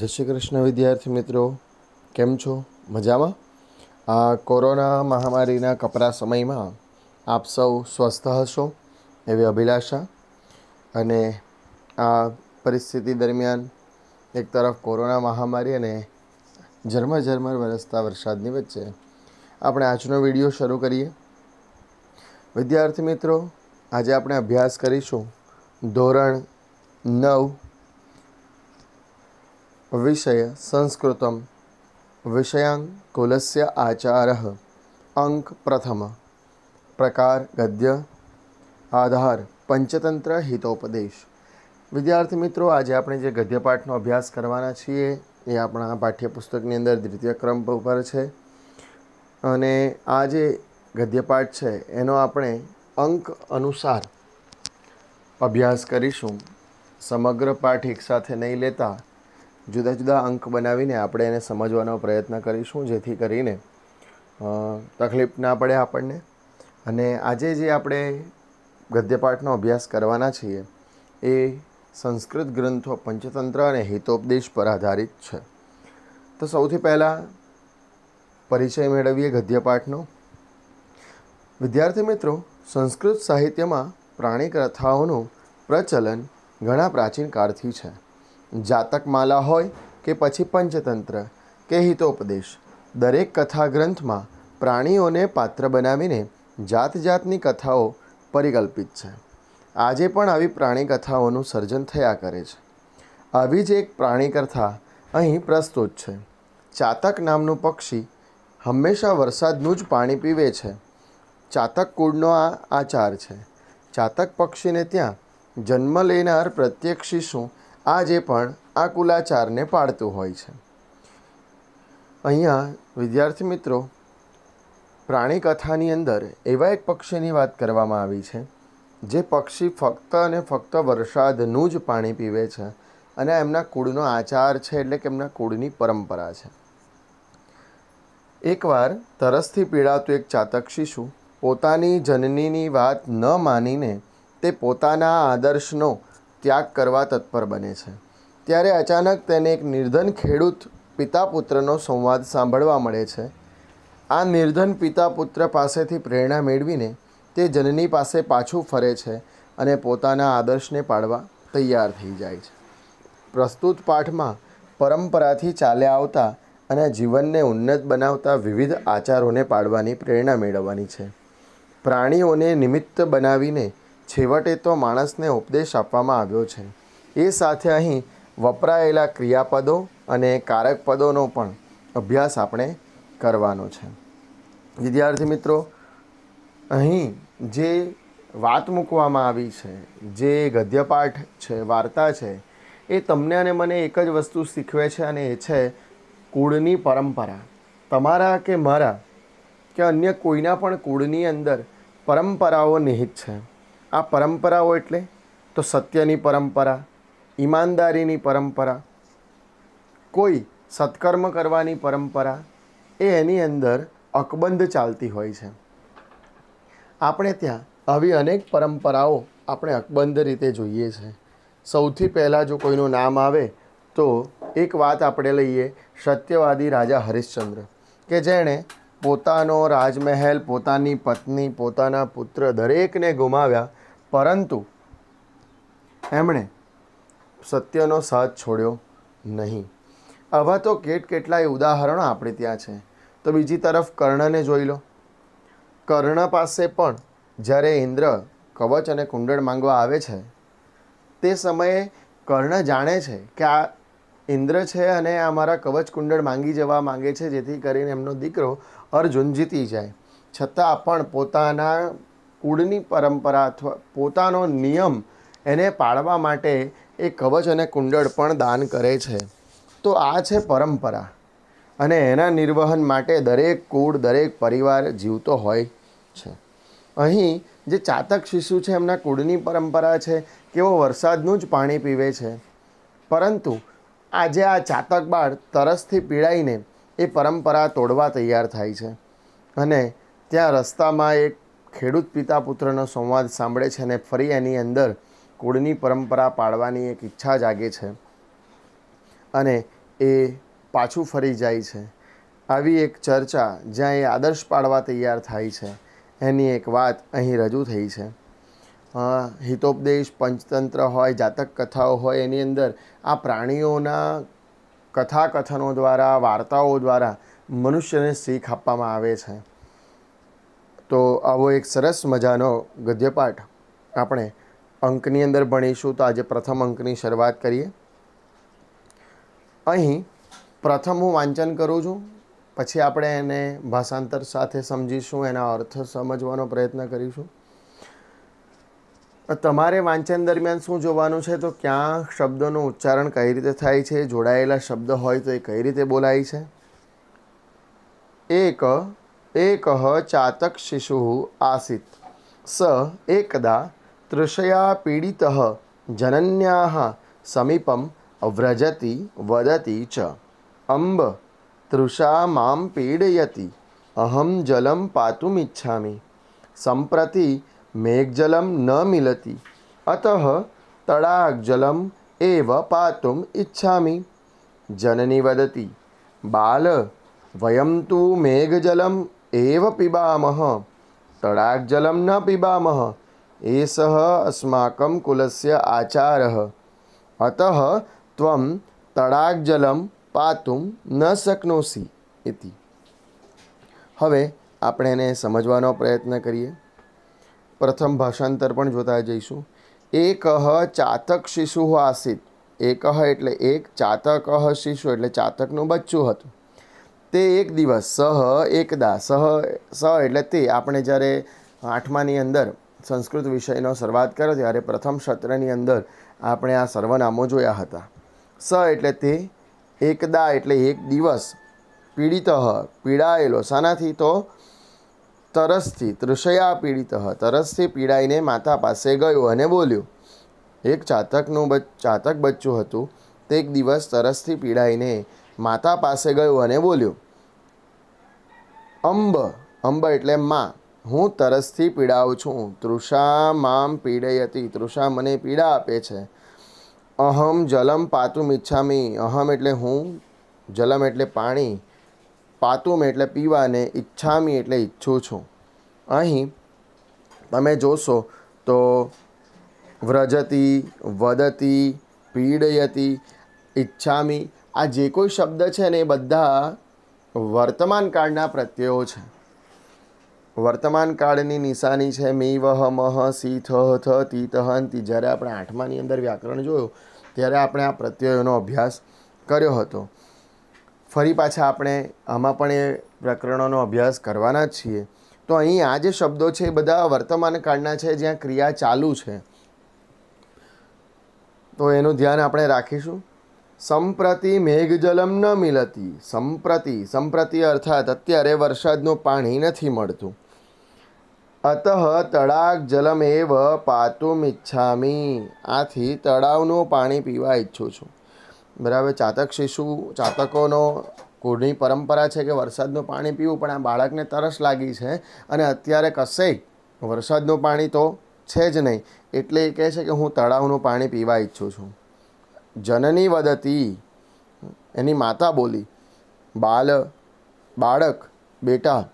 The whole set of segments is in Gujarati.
જય શ્રી કૃષ્ણ વિદ્યાર્થી મિત્રો કેમ છો મજામાં આ કોરોના મહામારીના કપરા સમયમાં આપ સૌ સ્વસ્થ હશો એવી અભિલાષા અને આ પરિસ્થિતિ દરમિયાન એક તરફ કોરોના મહામારી અને ઝરમર ઝરમર વરસતા વરસાદની વચ્ચે આપણે આજનો વિડીયો શરૂ કરીએ વિદ્યાર્થી મિત્રો આજે આપણે અભ્યાસ કરીશું ધોરણ નવ વિષય संस्कृतं વિષયાંકુલસ્ય आचारः અંક પ્રથમ પ્રકાર ગદ્ય આધાર પંચતંત્ર હિતોપદેશ વિદ્યાર્થી મિત્રો આજે આપણે જે ગદ્યપાઠનો અભ્યાસ કરવાના છીએ એ આપણા પાઠ્યપુસ્તકની અંદર દ્વિતીય ક્રમ ઉપર છે અને આ જે ગદ્યપાઠ છે એનો આપણે અંક અનુસાર અભ્યાસ કરીશું સમગ્ર પાઠ એકસાથે નહીં લેતા જુદા જુદા અંક બનાવીને આપણે એને સમજવાનો પ્રયત્ન કરીશું જેથી કરીને તકલીફ ના પડે આપણને અને આજે જે આપણે ગદ્યપાઠનો અભ્યાસ કરવાના છીએ એ સંસ્કૃત ગ્રંથો પંચતંત્ર અને હિતોપદેશ પર આધારિત છે તો સૌથી પહેલાં પરિચય મેળવીએ ગદ્યપાઠનો વિદ્યાર્થી મિત્રો સંસ્કૃત સાહિત્યમાં પ્રાણી કથાઓનું પ્રચલન ઘણા પ્રાચીન કાળથી છે જાતકમાલા હોય કે પછી પંચતંત્ર કે હિતોપદેશ દરેક કથા ગ્રંથમાં પ્રાણીઓને પાત્ર બનાવીને જાત જાતની કથાઓ પરિકલ્પિત છે આજે પણ આવી પ્રાણી કથાઓનું સર્જન થયા કરે છે આવી જ એક પ્રાણી કથા અહીં પ્રસ્તુત છે ચાતક નામનું પક્ષી હંમેશા વરસાદનું જ પાણી પીવે છે ચાતક કુળનો આ આચાર છે ચાતક પક્ષીને ત્યાં જન્મ લેનાર પ્રત્યેક શિશુ આજે પણ આ કુલાચારને પાળતું હોય છે અહીંયા વિદ્યાર્થી મિત્રો પ્રાણી કથાની અંદર એવા એક પક્ષીની વાત કરવામાં આવી છે જે પક્ષી ફક્ત અને ફક્ત વરસાદનું જ પાણી પીવે છે અને એમના કુળનો આચાર છે એટલે કે એમના કુળની પરંપરા છે એકવાર તરસથી પીડાતું એક ચાતક શિશુ પોતાની જનનીની વાત ન માનીને તે પોતાના આદર્શનો ત્યાગ કરવા તત્પર બને છે ત્યારે અચાનક તેને એક નિર્ધન ખેડૂત પિતા પુત્રનો સંવાદ સાંભળવા મળે છે આ નિર્ધન પિતા પુત્ર પાસેથી પ્રેરણા મેળવીને તે જનની પાસે પાછું ફરે છે અને પોતાના આદર્શને પાડવા તૈયાર થઈ જાય છે પ્રસ્તુત પાઠમાં પરંપરાથી ચાલ્યા આવતા અને જીવનને ઉન્નત બનાવતા વિવિધ આચારોને પાડવાની પ્રેરણા મેળવવાની છે પ્રાણીઓને નિમિત્ત બનાવીને છેવટે તો માણસને ઉપદેશ આપવામાં આવ્યો છે એ સાથે અહીં વપરાયેલા ક્રિયાપદો અને કારક પદોનો પણ અભ્યાસ આપણે કરવાનો છે વિદ્યાર્થી મિત્રો અહીં જે વાત મૂકવામાં આવી છે જે ગદ્યપાઠ છે વાર્તા છે એ તમને અને મને એક જ વસ્તુ શીખવે છે અને એ છે કુળની પરંપરા તમારા કે મારા કે અન્ય કોઈના પણ કુળની અંદર પરંપરાઓ નિહિત છે આ પરંપરાઓ એટલે તો સત્યની પરંપરા ઈમાનદારીની પરંપરા કોઈ સત્કર્મ કરવાની પરંપરા એ એની અંદર અકબંધ ચાલતી હોય છે આપણે ત્યાં આવી અનેક પરંપરાઓ આપણે અકબંધ રીતે જોઈએ છે સૌથી પહેલાં જો કોઈનું નામ આવે તો એક વાત આપણે લઈએ સત્યવાદી રાજા હરિશ્ચંદ્ર કે જેણે પોતાનો રાજમહેલ પોતાની પત્ની પોતાના પુત્ર દરેકને ગુમાવ્યા પરંતુ એમણે સત્યનો સાથ છોડ્યો નહીં આવા તો કેટ કેટલાય ઉદાહરણો આપણે ત્યાં છે તો બીજી તરફ કર્ણને જોઈ લો કર્ણ પાસે પણ જ્યારે ઇન્દ્ર કવચ અને કુંડળ માંગવા આવે છે તે સમયે કર્ણ જાણે છે કે આ ઇન્દ્ર છે અને આ મારા કવચ કુંડળ માંગી જવા માંગે છે જેથી કરીને એમનો દીકરો અર્જુન જીતી જાય છતાં પણ પોતાના કુળની પરંપરા અથવા પોતાનો નિયમ એને પાળવા માટે એ કવચ અને કુંડળ પણ દાન કરે છે તો આ છે પરંપરા અને એના નિર્વહન માટે દરેક કુળ દરેક પરિવાર જીવતો હોય છે અહીં જે ચાતક શિશુ છે એમના કુળની પરંપરા છે કેવો વરસાદનું જ પાણી પીવે છે પરંતુ આજે આ ચાતક બાળ તરસથી પીડાઈને એ પરંપરા તોડવા તૈયાર થાય છે અને ત્યાં રસ્તામાં એક ખેડૂત પિતા પુત્રનો સંવાદ સાંભળે છે અને ફરી એની અંદર કુળની પરંપરા પાડવાની એક ઈચ્છા જાગે છે અને એ પાછું ફરી જાય છે આવી એક ચર્ચા જ્યાં એ આદર્શ પાડવા તૈયાર થાય છે એની એક વાત અહીં રજૂ થઈ છે હિતોપદેશ પંચતંત્ર હોય જાતક કથાઓ હોય એની અંદર આ પ્રાણીઓના કથાકથનો દ્વારા વાર્તાઓ દ્વારા મનુષ્યને શીખ આપવામાં આવે છે તો આવો એક સરસ મજાનો ગદ્યપાઠ આપણે અંકની અંદર ભણીશું તો આજે પ્રથમ અંકની શરૂઆત કરીએ અહીં પ્રથમ હું વાંચન કરું છું પછી આપણે એને ભાષાંતર સાથે સમજીશું એના અર્થ સમજવાનો પ્રયત્ન કરીશું તમારે વાંચન દરમિયાન શું જોવાનું છે તો ક્યાં શબ્દોનું ઉચ્ચારણ કઈ રીતે થાય છે જોડાયેલા શબ્દ હોય તો એ કઈ રીતે બોલાય છે એક एक चातक शिशु आसी स एकदा तृषया पीड़ित जनन्या समीपम व्रजति वदति च अंब तृषा मां पीडयति अहम जलम पातुमिच्छा संप्रति मेघजलम न मिलति अतः तड़ागजलम एव पातुम इच्छा जननी वदति बाल वयम तो मेघजलम એવ પીબામહ તળાક જલમ ન પીબામહ એષ અસ્માકં કુલસ્ય આચારઃ અતઃ ત્વમ તળાક જલમ પાતું ન શક્નોસી ઇતિ હવે આપણે એને સમજવાનો પ્રયત્ન કરીએ પ્રથમ ભાષાંતર પણ જોતા જઈશું એક ચાતક શિશુ આસિત એકહ એટલે એક ચાતક શિશુ એટલે ચાતકનું બચ્ચું હતું તે એક દિવસ સહ એકદા સહ સ એટલે તે આપણે જ્યારે આઠમાની અંદર સંસ્કૃત વિષયનો શરૂઆત કર્યો ત્યારે પ્રથમ સત્રની અંદર આપણે આ સર્વનામો જોયા હતા સ એટલે તે એકદા એટલે એક દિવસ પીડિત પીડાયેલો શાનાથી તો તરસથી તૃષયા પીડિત તરસથી પીડાઈને માતા પાસે ગયો અને બોલ્યો એક ચાતકનું બચ ચાતક બચ્ચું હતું તે એક દિવસ તરસથી પીડાઈને માતા પાસે ગયો અને બોલ્યો અંબ અંબ એટલે માં હું તરસથી પીડાવું છું તૃષા મામ પીડયતી તૃષા મને પીડા આપે છે અહમ જલમ પાતુમ ઈચ્છામી અહમ એટલે હું જલમ એટલે પાણી પાતુમ એટલે પીવાને ઈચ્છામી એટલે ઈચ્છું છું અહીં તમે જોશો તો વ્રજતી વદતી પીડયતી ઈચ્છામી આ જે કોઈ શબ્દ છે ને એ બધા વર્તમાન કાળના પ્રત્યયો છે વર્તમાન કાળની નિશાની છે મી વહ મહ સી થ થ તી તહંતી જ્યારે આપણે આઠમાની અંદર વ્યાકરણ જોયું ત્યારે આપણે આ પ્રત્યયોનો અભ્યાસ કર્યો હતો ફરી પાછા આપણે આમાં પણ એ પ્રકરણોનો અભ્યાસ કરવાના જ છીએ તો અહીં આ જે શબ્દો છે એ બધા વર્તમાન કાળના છે જ્યાં ક્રિયા ચાલુ છે તો એનું ધ્યાન આપણે રાખીશું સંપ્રતિ મેઘજલમ ન મિલતી સંપ્રતિ સંપ્રતિ અર્થાત અત્યારે વરસાદનું પાણી નથી મળતું અતઃ તળાક જલમ એવ પાતુમ ઈચ્છામી આથી તળાવનું પાણી પીવા ઈચ્છું છું બરાબર ચાતક શિશુ ચાતકોનો કુળની પરંપરા છે કે વરસાદનું પાણી પીવું પણ આ બાળકને તરસ લાગી છે અને અત્યારે કશેય વરસાદનું પાણી તો છે જ નહીં એટલે એ કહે છે કે હું તળાવનું પાણી પીવા ઈચ્છું છું જનની વદતી એની માતા બોલી બાલ બાળક બેટા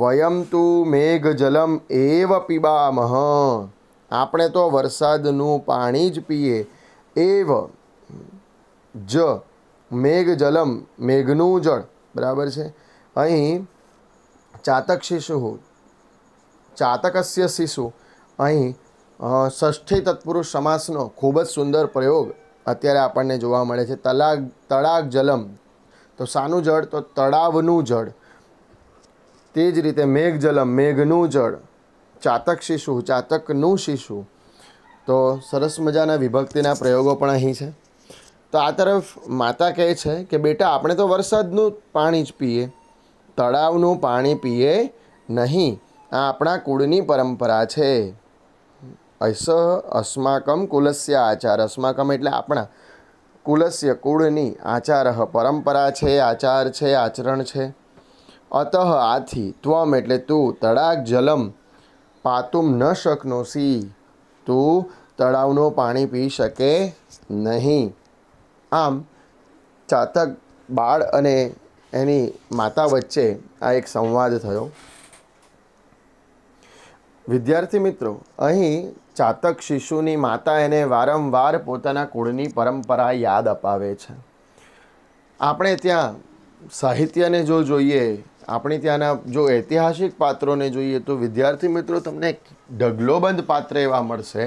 વયમ તું મેઘ જલમ એવ પીબામહ આપણે તો વરસાદનું પાણી જ પીએ એવ જ મેઘ જલમ મેઘનું જળ બરાબર છે અહીં ચાતક શિશુ ચાતકસ્ય શિશુ અહીં ષષ્ઠી તત્પુરુષ સમાસનો ખૂબ જ સુંદર પ્રયોગ અત્યારે આપણને જોવા મળે છે તલાગ તળાગ જલમ તો શાનું જળ તો તળાવનું જળ તે જ રીતે મેઘ જલમ મેઘનું જળ ચાતક શિશુ ચાતકનું શિશુ તો સરસ મજાના વિભક્તિના પ્રયોગો પણ અહીં છે તો આ તરફ માતા કહે છે કે બેટા આપણે તો વરસાદનું પાણી જ પીએ તળાવનું પાણી પીએ નહીં આ આપણા કુળની પરંપરા છે અસ અસ્માકમ કુલસ્ય આચાર અસ્માકમ એટલે આપણા કુલસ્ય કુળની આચાર પરંપરા છે આચાર છે આચરણ છે અતઃ આથી ત્વમ એટલે તું તળાક જલમ પાતુમ ન શકનોસી તું તળાવનું પાણી પી શકે નહીં આમ ચાતક બાળ અને એની માતા વચ્ચે આ એક સંવાદ થયો વિદ્યાર્થી મિત્રો અહીં ચાતક શિશુની માતા એને વારંવાર પોતાના કુળની પરંપરા યાદ અપાવે છે આપણે ત્યાં સાહિત્યને જો જોઈએ આપણે ત્યાંના જો ઐતિહાસિક પાત્રોને જોઈએ તો વિદ્યાર્થી મિત્રો તમને ઢગલોબંધ પાત્ર એવા મળશે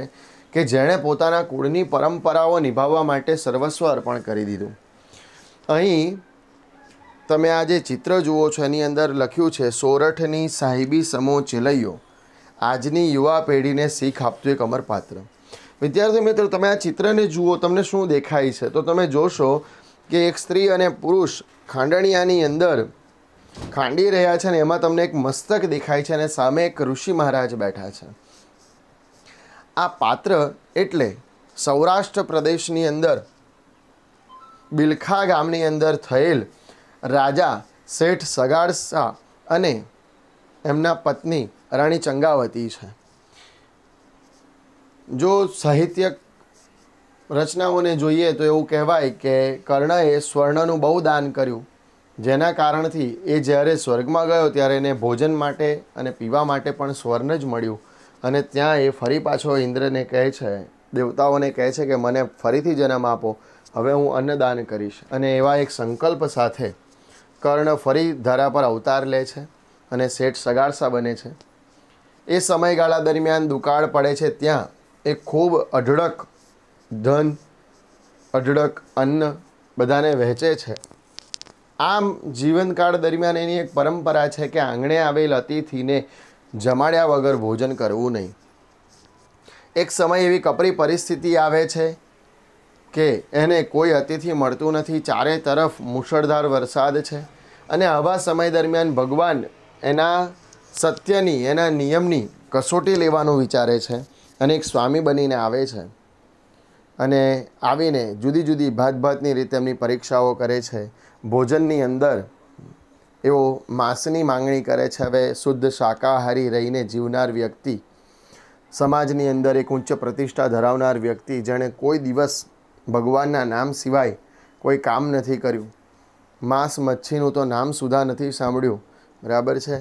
કે જેણે પોતાના કુળની પરંપરાઓ નિભાવવા માટે સર્વસ્વ અર્પણ કરી દીધું અહીં તમે આ જે ચિત્ર જુઓ છો એની અંદર લખ્યું છે સોરઠની સાહિબી સમો ચિલૈયો આજની યુવા પેઢીને શીખ આપતું એક અમરપાત્ર વિદ્યાર્થી મિત્રો તમે આ ચિત્રને જુઓ તમને શું દેખાય છે તો તમે જોશો કે એક સ્ત્રી અને પુરુષ ખાંડણિયાની અંદર ખાંડી રહ્યા છે ને એમાં તમને એક મસ્તક દેખાય છે અને સામે એક ઋષિ મહારાજ બેઠા છે આ પાત્ર એટલે સૌરાષ્ટ્ર પ્રદેશની અંદર બિલખા ગામની અંદર થયેલ રાજા શેઠ સગાડ શાહ અને એમના પત્ની રાણી ચંગાવતી છે જો સાહિત્યક રચનાઓને જોઈએ તો એવું કહેવાય કે કર્ણએ સ્વર્ણનું બહુ દાન કર્યું જેના કારણથી એ જ્યારે સ્વર્ગમાં ગયો ત્યારે એને ભોજન માટે અને પીવા માટે પણ સ્વર્ણ જ મળ્યું અને ત્યાં એ ફરી પાછો ઇન્દ્રને કહે છે દેવતાઓને કહે છે કે મને ફરીથી જન્મ આપો હવે હું અન્નદાન કરીશ અને એવા એક સંકલ્પ સાથે કર્ણ ફરી ધરા પર અવતાર લે છે અને શેઠ સગારસા બને છે એ સમયગાળા દરમિયાન દુકાળ પડે છે ત્યાં એ ખૂબ અઢળક ધન અઢળક અન્ન બધાને વહેંચે છે આમ જીવનકાળ દરમિયાન એની એક પરંપરા છે કે આંગણે આવેલ અતિથિને જમાડ્યા વગર ભોજન કરવું નહીં એક સમય એવી કપરી પરિસ્થિતિ આવે છે કે એને કોઈ અતિથિ મળતું નથી ચારે તરફ મુશળધાર વરસાદ છે અને આવા સમય દરમિયાન ભગવાન એના સત્યની એના નિયમની કસોટી લેવાનું વિચારે છે અને એક સ્વામી બનીને આવે છે અને આવીને જુદી જુદી ભાત ભાતની રીતે એમની પરીક્ષાઓ કરે છે ભોજનની અંદર એવો માંસની માંગણી કરે છે હવે શુદ્ધ શાકાહારી રહીને જીવનાર વ્યક્તિ સમાજની અંદર એક ઉચ્ચ પ્રતિષ્ઠા ધરાવનાર વ્યક્તિ જેણે કોઈ દિવસ ભગવાનના નામ સિવાય કોઈ કામ નથી કર્યું માંસ મચ્છીનું તો નામ સુધા નથી સાંભળ્યું બરાબર છે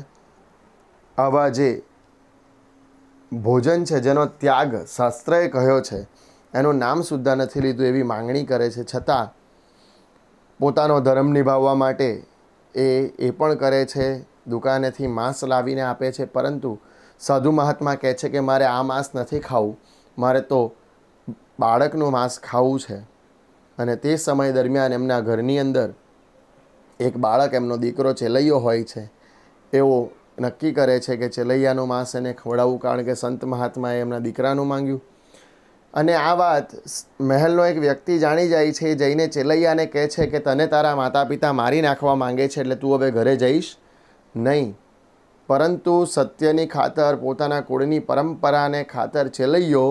આવા જે ભોજન છે જેનો ત્યાગ શાસ્ત્રએ કહ્યો છે એનું નામ સુદ્ધા નથી લીધું એવી માંગણી કરે છે છતાં પોતાનો ધર્મ નિભાવવા માટે એ એ પણ કરે છે દુકાનેથી માંસ લાવીને આપે છે પરંતુ સાધુ મહાત્મા કહે છે કે મારે આ માંસ નથી ખાવું મારે તો બાળકનું માંસ ખાવું છે અને તે સમય દરમિયાન એમના ઘરની અંદર એક બાળક એમનો દીકરો ચેલૈયો હોય છે એવો નક્કી કરે છે કે ચલૈયાનું માંસ એને ખવડાવવું કારણ કે સંત મહાત્માએ એમના દીકરાનું માંગ્યું અને આ વાત મહેલનો એક વ્યક્તિ જાણી જાય છે જઈને ચેલૈયાને કહે છે કે તને તારા માતા પિતા મારી નાખવા માંગે છે એટલે તું હવે ઘરે જઈશ નહીં પરંતુ સત્યની ખાતર પોતાના કુળની પરંપરાને ખાતર ચેલૈયો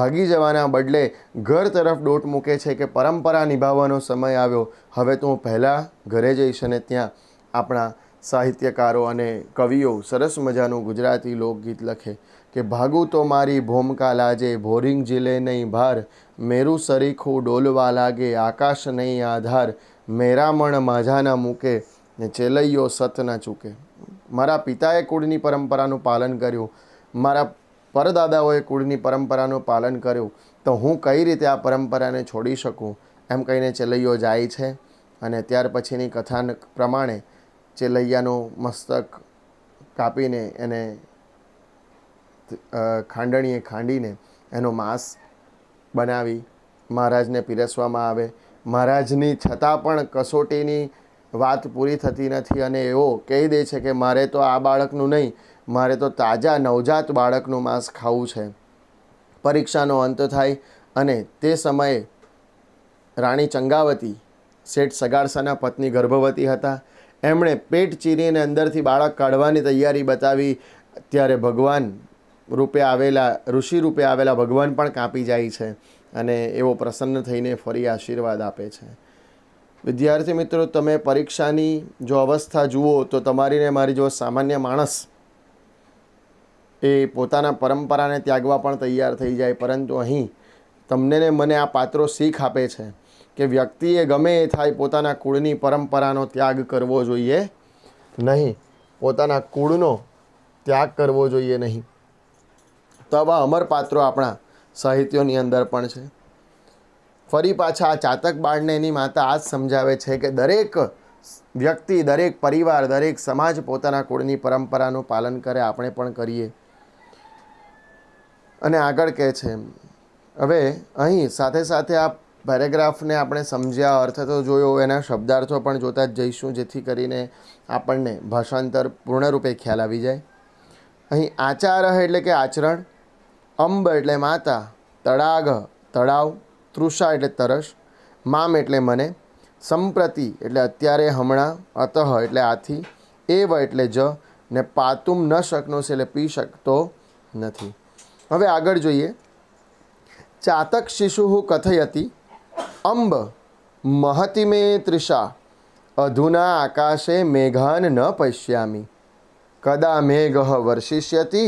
ભાગી જવાના બદલે ઘર તરફ દોટ મૂકે છે કે પરંપરા નિભાવવાનો સમય આવ્યો હવે તું પહેલાં ઘરે જઈશ અને ત્યાં આપણા સાહિત્યકારો અને કવિઓ સરસ મજાનું ગુજરાતી લોકગીત લખે કે ભાગું તો મારી ભૂમકા લાજે ભોરિંગ જીલે નહીં ભાર મેરું સરીખું ડોલવા લાગે આકાશ નહીં આધાર મેરામણ માઝા ના મૂકે ને ચેલૈયો સત ના ચૂકે મારા પિતાએ કુળની પરંપરાનું પાલન કર્યું મારા પરદાદાઓએ કુળની પરંપરાનું પાલન કર્યું તો હું કઈ રીતે આ પરંપરાને છોડી શકું એમ કહીને ચેલૈયો જાય છે અને ત્યાર પછીની કથા પ્રમાણે ચેલૈયાનું મસ્તક કાપીને એને ખાંડણીએ ખાંડીને એનો માંસ બનાવી મહારાજને પીરસવામાં આવે મહારાજની છતાં પણ કસોટીની વાત પૂરી થતી નથી અને એવો કહી દે છે કે મારે તો આ બાળકનું નહીં મારે તો તાજા નવજાત બાળકનું માંસ ખાવું છે પરીક્ષાનો અંત થાય અને તે સમયે રાણી ચંગાવતી શેઠ સગાડસાના પત્ની ગર્ભવતી હતા એમણે પેટ ચીરીને અંદરથી બાળક કાઢવાની તૈયારી બતાવી ત્યારે ભગવાન રૂપે આવેલા ઋષિ રૂપે આવેલા ભગવાન પણ કાપી જાય છે અને એવો પ્રસન્ન થઈને ફરી આશીર્વાદ આપે છે વિદ્યાર્થી મિત્રો તમે પરીક્ષાની જો અવસ્થા જુઓ તો તમારીને મારી જો સામાન્ય માણસ એ પોતાના પરંપરાને ત્યાગવા પણ તૈયાર થઈ જાય પરંતુ અહીં તમને ને મને આ પાત્રો શીખ આપે છે કે વ્યક્તિએ ગમે એ થાય પોતાના કુળની પરંપરાનો ત્યાગ કરવો જોઈએ નહીં પોતાના કુળનો ત્યાગ કરવો જોઈએ નહીં તો આવા અમર પાત્રો આપણા સાહિત્યોની અંદર પણ છે ફરી પાછા આ ચાતક બાળને એની માતા આ જ સમજાવે છે કે દરેક વ્યક્તિ દરેક પરિવાર દરેક સમાજ પોતાના કુળની પરંપરાનું પાલન કરે આપણે પણ કરીએ અને આગળ કહે છે હવે અહીં સાથે સાથે આ પેરેગ્રાફને આપણે સમજ્યા અર્થ તો જોયો એના શબ્દાર્થો પણ જોતા જ જઈશું જેથી કરીને આપણને ભાષાંતર પૂર્ણરૂપે ખ્યાલ આવી જાય અહીં આચારહ એટલે કે આચરણ અંબ એટલે માતા તળાગ તળાવ તૃષા એટલે તરસ મામ એટલે મને સંપ્રતિ એટલે અત્યારે હમણાં અતઃ એટલે આથી એવ એટલે જ ને પાતુમ ન શકનો છે એટલે પી શકતો નથી હવે આગળ જોઈએ ચાતક શિશુ હું હતી અંબ મહતિમે તૃષા અધુના આકાશે મેઘાન ન પશ્યામી કદા મેઘ વર્ષિષ્યતિ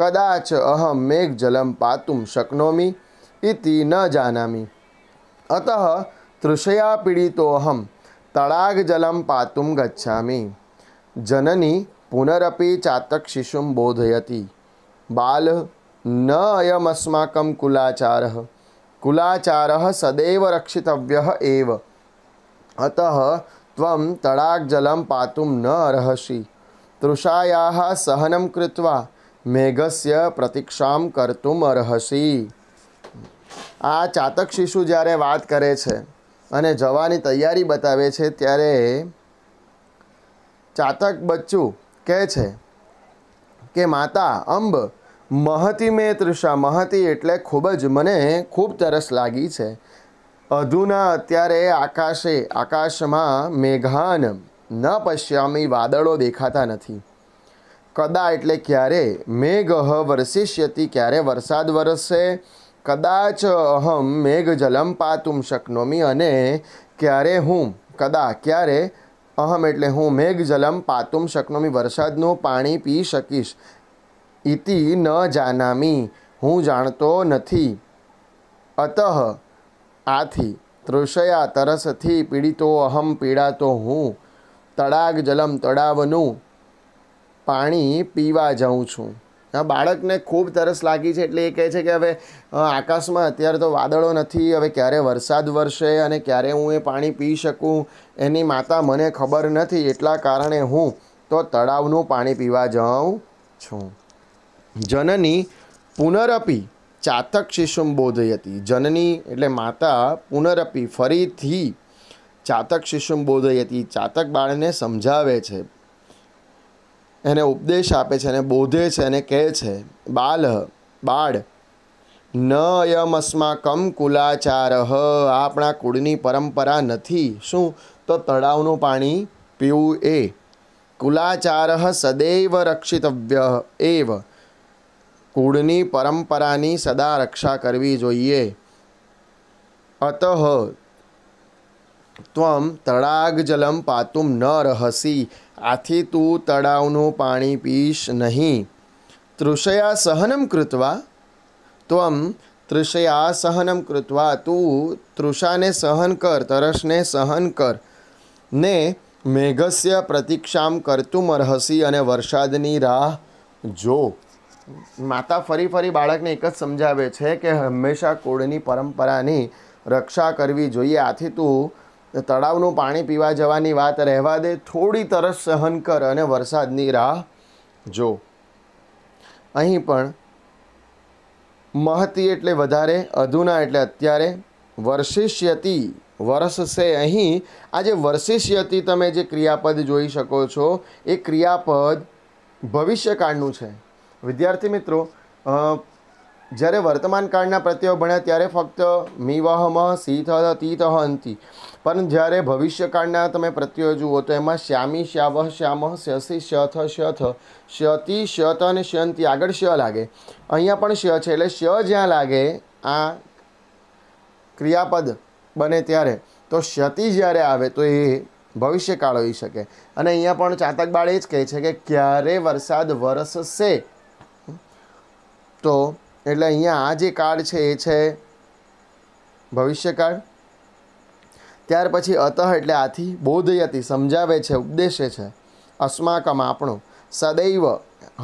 કદાચ અહમ મેઘ જલમ પાતુમ શક્નોમી ઇતિ ન જાનામી અત તૃષયા પીડિતોહમ તળાગ જલમ પાતુમ ગચ્છામી જનની પુનરપી ચાતક શિશુમ બોધયતી બાલ ન અયમસ્માકમ કુલાચાર કુલાચાર સદૈવ રક્ષિતવ્ય એવ અત ત્વમ તળાગજલમ પાતુમ ન અર્હસી તૃષાયા સહનમ કૃત્વા મેઘસ્ય પ્રતીક્ષામ કરતું અર્હસી આ ચાતક શિશુ જ્યારે વાત કરે છે અને જવાની તૈયારી બતાવે છે ત્યારે ચાતક બચ્ચું કહે છે કે માતા અંબ મહતી મેં તૃષા મહતી એટલે ખૂબ જ મને ખૂબ તરસ લાગી છે અધુના અત્યારે આકાશે આકાશમાં મેઘાન ન પશ્યામી વાદળો દેખાતા નથી કદા એટલે ક્યારે મેઘ વરસિષ્યતિ ક્યારે વરસાદ વરસશે કદાચ અહમ મેઘ જલમ પાતુમ શક્નોમી અને ક્યારે હું કદા ક્યારે અહમ એટલે હું મેઘ જલમ પાતુમ શક્નોમી વરસાદનું પાણી પી શકીશ ઇતિ ન જાનામી હું જાણતો નથી અતઃ આથી તૃષયા તરસથી પીડિતો અહમ પીડાતો હું તળાગ જલમ તળાવનું પાણી પીવા જાઉં છું બાળકને ખૂબ તરસ લાગી છે એટલે એ કહે છે કે હવે આકાશમાં અત્યારે તો વાદળો નથી હવે ક્યારે વરસાદ વરસે અને ક્યારે હું એ પાણી પી શકું એની માતા મને ખબર નથી એટલા કારણે હું તો તળાવનું પાણી પીવા જાઉં છું જનની પુનરપી ચાતક શિશુમ બોધયતી જનની એટલે માતા પુનરપી ફરીથી ચાતક શિશુમ બોધયતી ચાતક બાળને સમજાવે છે એને ઉપદેશ આપે છે એને બોધે છે એને કહે છે બાલ બાળ ન અયમ અસ્માકમ કુલાચાર આપણા કુળની પરંપરા નથી શું તો તળાવનું પાણી પીવું એ કુલાચાર સદૈવ રક્ષિતવ્ય એવ કુળની પરંપરાની સદા રક્ષા કરવી જોઈએ અતઃ ત્વમ તળાગ જલમ પાતુમ ન રહસી આથી તું તળાવનું પાણી પીશ નહીં તૃષયા સહનમ કૃત્વા ત્વમ તૃષયા સહનમ કૃત્વા તું તૃષાને સહન કર તરસને સહન કર ને મેઘસ્ય પ્રતીક્ષામ કરતું અર્હસી અને વરસાદની રાહ જો માતા ફરી ફરી બાળકને એક જ સમજાવે છે કે હંમેશા કોળની પરંપરાની રક્ષા કરવી જોઈએ આથી તું તળાવનું પાણી પીવા જવાની વાત રહેવા દે થોડી તરસ સહન કર અને વરસાદની રાહ જો અહીં પણ મહતી એટલે વધારે અધુના એટલે અત્યારે વર્ષિષ્યતિ વરસશે અહીં આજે જે તમે જે ક્રિયાપદ જોઈ શકો છો એ ક્રિયાપદ ભવિષ્યકાળનું છે વિદ્યાર્થી મિત્રો જ્યારે વર્તમાન કાળના પ્રત્યયો ભણ્યા ત્યારે ફક્ત મિવહમ સીથ તીત હંતી પણ જ્યારે ભવિષ્યકાળના તમે પ્રત્યયો જુઓ તો એમાં શ્યામી શ્યાવ શ્યામ શ્યસી શથ શથ શતિ શત અને શ્યંતિ આગળ શ લાગે અહીંયા પણ શ છે એટલે શ જ્યાં લાગે આ ક્રિયાપદ બને ત્યારે તો શ્યતિ જ્યારે આવે તો એ ભવિષ્યકાળ હોઈ શકે અને અહીંયા પણ ચાતક બાળ એ જ કહે છે કે ક્યારે વરસાદ વરસશે તો એટલે અહીંયા આ જે કાળ છે એ છે ભવિષ્યકાળ ત્યાર પછી અતઃ એટલે આથી બોધયતી સમજાવે છે ઉપદેશે છે અસ્માકમ આપણું સદૈવ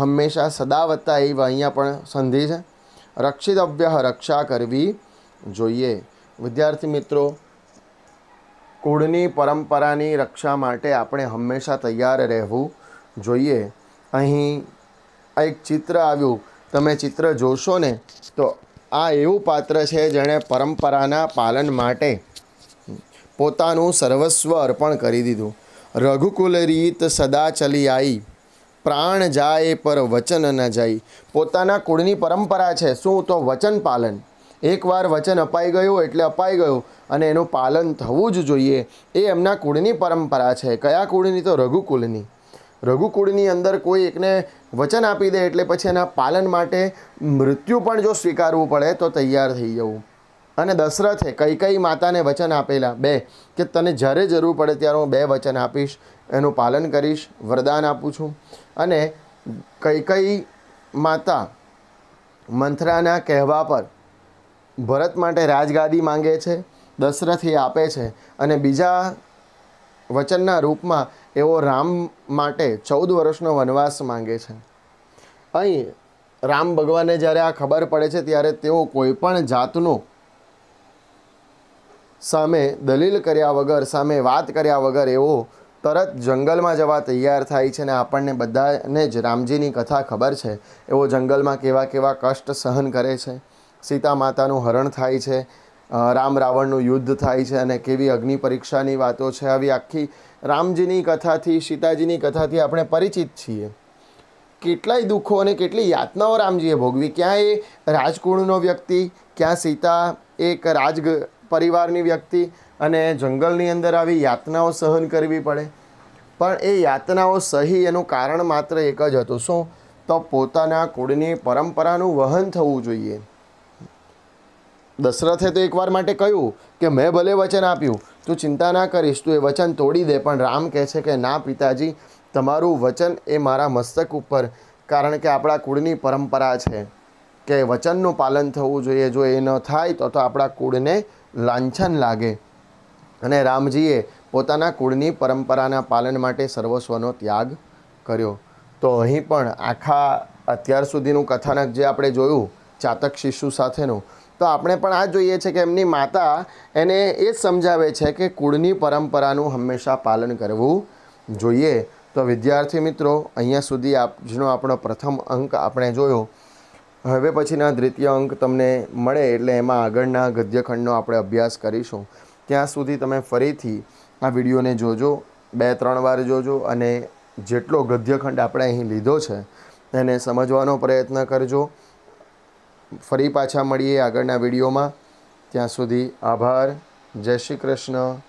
હંમેશા સદાવત્તા એવ અહીંયા પણ સંધિ છે રક્ષિતવ્ય રક્ષા કરવી જોઈએ વિદ્યાર્થી મિત્રો કુળની પરંપરાની રક્ષા માટે આપણે હંમેશા તૈયાર રહેવું જોઈએ અહીં એક ચિત્ર આવ્યું તમે ચિત્ર જોશો ને તો આ એવું પાત્ર છે જેણે પરંપરાના પાલન માટે પોતાનું સર્વસ્વ અર્પણ કરી દીધું રઘુકુલ રીત સદા ચલી આવી પ્રાણ જાય પર વચન ન જાય પોતાના કુળની પરંપરા છે શું તો વચન પાલન એકવાર વચન અપાઈ ગયું એટલે અપાઈ ગયું અને એનું પાલન થવું જ જોઈએ એ એમના કુળની પરંપરા છે કયા કુળની તો રઘુકુળની રઘુકુળની અંદર કોઈ એકને વચન આપી દે એટલે પછી એના પાલન માટે મૃત્યુ પણ જો સ્વીકારવું પડે તો તૈયાર થઈ જવું અને દશરથે કઈ કઈ માતાને વચન આપેલા બે કે તને જ્યારે જરૂર પડે ત્યારે હું બે વચન આપીશ એનું પાલન કરીશ વરદાન આપું છું અને કઈ કઈ માતા મંથરાના કહેવા પર ભરત માટે રાજગાદી માંગે છે દશરથ એ આપે છે અને બીજા વચનના રૂપમાં એવો રામ માટે ચૌદ વર્ષનો વનવાસ માંગે છે અહીં રામ ભગવાને જ્યારે આ ખબર પડે છે ત્યારે તેઓ કોઈપણ જાતનું સામે દલીલ કર્યા વગર સામે વાત કર્યા વગર એવો તરત જંગલમાં જવા તૈયાર થાય છે ને આપણને બધાને જ રામજીની કથા ખબર છે એવો જંગલમાં કેવા કેવા કષ્ટ સહન કરે છે સીતા માતાનું હરણ થાય છે રામ રાવણનું યુદ્ધ થાય છે અને કેવી અગ્નિ પરીક્ષાની વાતો છે આવી આખી રામજીની કથાથી સીતાજીની કથાથી આપણે પરિચિત છીએ કેટલાય દુઃખો અને કેટલી યાતનાઓ રામજીએ ભોગવી ક્યાં એ રાજકુળનો વ્યક્તિ ક્યાં સીતા એક રાજ પરિવારની વ્યક્તિ અને જંગલની અંદર આવી યાતનાઓ સહન કરવી પડે પણ એ યાતનાઓ સહી એનું કારણ માત્ર એક જ હતું શું તો પોતાના કુળની પરંપરાનું વહન થવું જોઈએ દશરથે તો એકવાર માટે કહ્યું કે મેં ભલે વચન આપ્યું તું ચિંતા ના કરીશ તું એ વચન તોડી દે પણ રામ કહે છે કે ના પિતાજી તમારું વચન એ મારા મસ્તક ઉપર કારણ કે આપણા કુળની પરંપરા છે કે વચનનું પાલન થવું જોઈએ જો એ ન થાય તો તો આપણા કુળને લાંછન લાગે અને રામજીએ પોતાના કુળની પરંપરાના પાલન માટે સર્વસ્વનો ત્યાગ કર્યો તો અહીં પણ આખા અત્યાર સુધીનું કથાનક જે આપણે જોયું ચાતક શિશુ સાથેનું તો આપણે પણ આ જોઈએ છે કે એમની માતા એને એ જ સમજાવે છે કે કુળની પરંપરાનું હંમેશા પાલન કરવું જોઈએ તો વિદ્યાર્થી મિત્રો અહીંયા સુધી આજનો આપણો પ્રથમ અંક આપણે જોયો હવે પછીના દ્વિતીય અંક તમને મળે એટલે એમાં આગળના ગદ્યખંડનો આપણે અભ્યાસ કરીશું ત્યાં સુધી તમે ફરીથી આ વિડીયોને જોજો બે ત્રણ વાર જોજો અને જેટલો ગદ્યખંડ આપણે અહીં લીધો છે એને સમજવાનો પ્રયત્ન કરજો ફરી પાછા મળીએ આગળના વિડીયોમાં ત્યાં સુધી આભાર જય શ્રી કૃષ્ણ